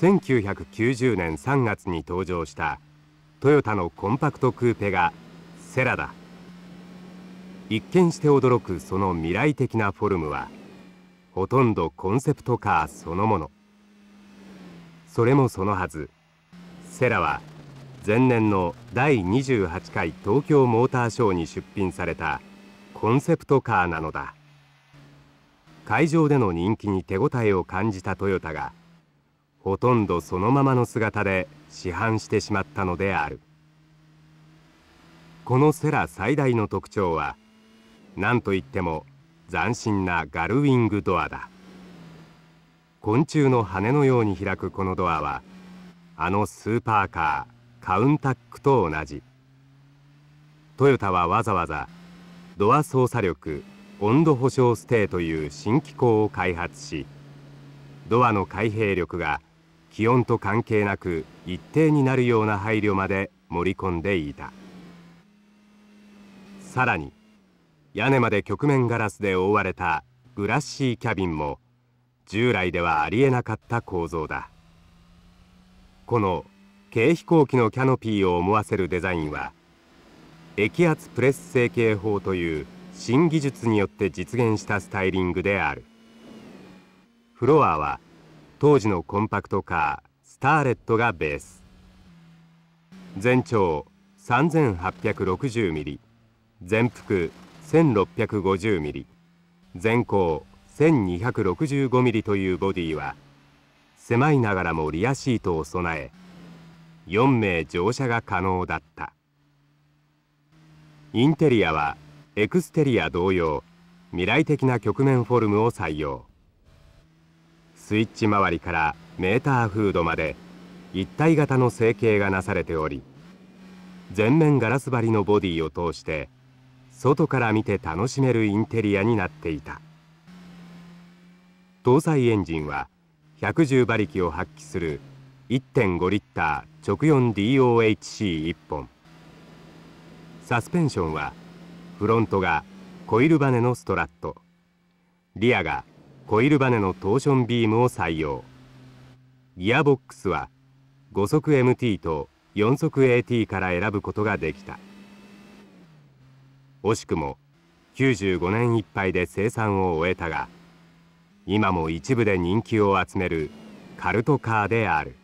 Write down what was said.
1990年3月に登場したトヨタのコンパクトクーペがセラだ一見して驚くその未来的なフォルムはほとんどコンセプトカーそのものそれもそのはずセラは前年の第28回東京モーターショーに出品されたコンセプトカーなのだ会場での人気に手応えを感じたトヨタがほとんどそのままの姿で市販してしまったのであるこのセラ最大の特徴は何といっても斬新なガルウィングドアだ昆虫の羽のように開くこのドアはあのスーパーカーカウンタックと同じトヨタはわざわざドア操作力温度保証ステーという新機構を開発しドアの開閉力が気温と関係なく一定になるような配慮まで盛り込んでいたさらに屋根まで曲面ガラスで覆われたグラッシーキャビンも従来ではありえなかった構造だこの軽飛行機のキャノピーを思わせるデザインは液圧プレス成形法という新技術によって実現したスタイリングであるフロアは当時のコンパクトカースターレットがベース全長3 8 6 0ミリ全幅1 6 5 0ミリ全高1 2 6 5ミリというボディは狭いながらもリアシートを備え4名乗車が可能だったインテリアはエクステリア同様未来的な曲面フォルムを採用スイッチ周りからメーターフードまで一体型の成形がなされており全面ガラス張りのボディを通して外から見て楽しめるインテリアになっていた搭載エンジンは110馬力を発揮する1.5リッター直 4DOHC1 本サスペンションはフロントがコイルバネのストラットリアがコイルバネのトーションビームを採用ギアボックスは5速 MT と4速 AT から選ぶことができた惜しくも95年いっぱいで生産を終えたが今も一部で人気を集めるカルトカーである